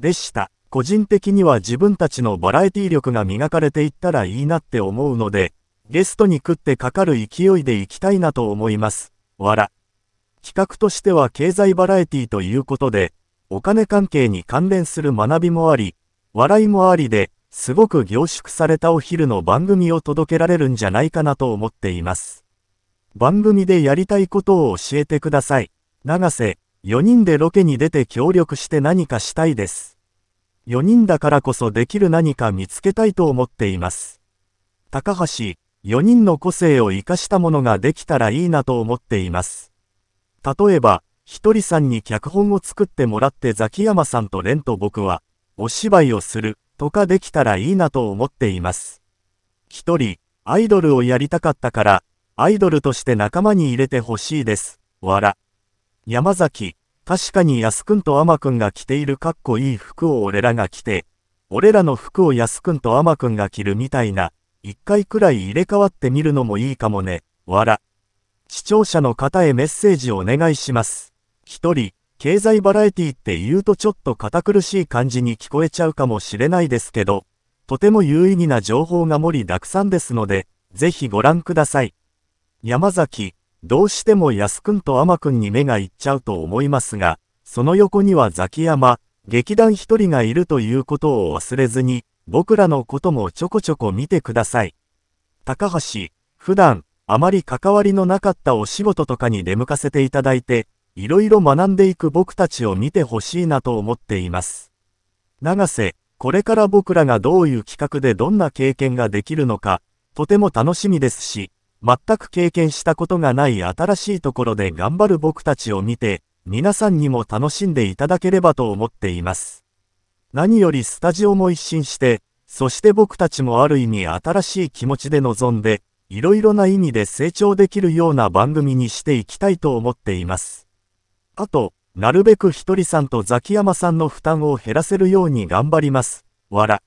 でした。個人的には自分たちのバラエティ力が磨かれていったらいいなって思うので、ゲストに食ってかかる勢いでいきたいなと思います。わら。企画としては経済バラエティということで、お金関係に関連する学びもあり、笑いもありで、すごく凝縮されたお昼の番組を届けられるんじゃないかなと思っています。番組でやりたいことを教えてください。長瀬。4人でロケに出て協力して何かしたいです。4人だからこそできる何か見つけたいと思っています。高橋、4人の個性を活かしたものができたらいいなと思っています。例えば、ひとりさんに脚本を作ってもらってザキヤマさんとレンと僕は、お芝居をする、とかできたらいいなと思っています。一人、アイドルをやりたかったから、アイドルとして仲間に入れてほしいです。わら。山崎、確かに安くんと天くんが着ているかっこいい服を俺らが着て、俺らの服を安くんと天くんが着るみたいな、一回くらい入れ替わってみるのもいいかもね、わら。視聴者の方へメッセージお願いします。一人、経済バラエティって言うとちょっと堅苦しい感じに聞こえちゃうかもしれないですけど、とても有意義な情報が盛りだくさんですので、ぜひご覧ください。山崎、どうしても安くんと甘くんに目がいっちゃうと思いますが、その横にはザキヤマ、劇団一人がいるということを忘れずに、僕らのこともちょこちょこ見てください。高橋、普段、あまり関わりのなかったお仕事とかに出向かせていただいて、いろいろ学んでいく僕たちを見てほしいなと思っています。長瀬、これから僕らがどういう企画でどんな経験ができるのか、とても楽しみですし、全く経験したことがない新しいところで頑張る僕たちを見て、皆さんにも楽しんでいただければと思っています。何よりスタジオも一新して、そして僕たちもある意味新しい気持ちで臨んで、いろいろな意味で成長できるような番組にしていきたいと思っています。あと、なるべくひとりさんとザキヤマさんの負担を減らせるように頑張ります。わら。